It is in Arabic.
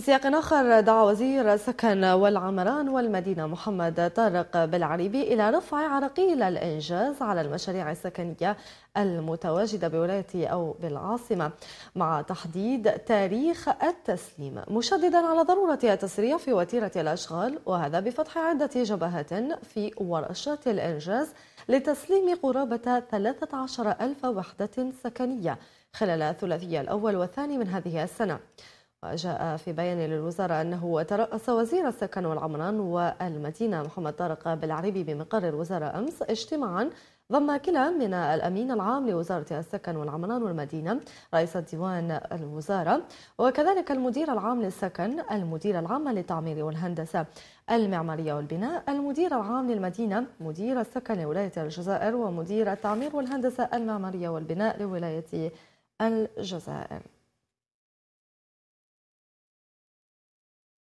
في سياق آخر دعا وزير السكن والعمران والمدينة محمد طارق بالعريبي إلى رفع عراقيل الإنجاز على المشاريع السكنية المتواجدة بولاية أو بالعاصمة مع تحديد تاريخ التسليم مشددا على ضرورة التسريع في وتيرة الأشغال وهذا بفتح عدة جبهات في ورشات الإنجاز لتسليم قرابة 13 ألف وحدة سكنية خلال الثلاثية الأول والثاني من هذه السنة جاء في بيان للوزارة أنه ترأس وزير السكن والعمران والمدينة محمد طارق بالعريبي بمقر الوزارة أمس اجتماعا ضم كلا من الأمين العام لوزارة السكن والعمران والمدينة رئيس ديوان الوزارة وكذلك المدير العام للسكن المدير العام للتعمير والهندسة المعمارية والبناء المدير العام للمدينة مدير السكن لولاية الجزائر ومدير التعمير والهندسة المعمارية والبناء لولاية الجزائر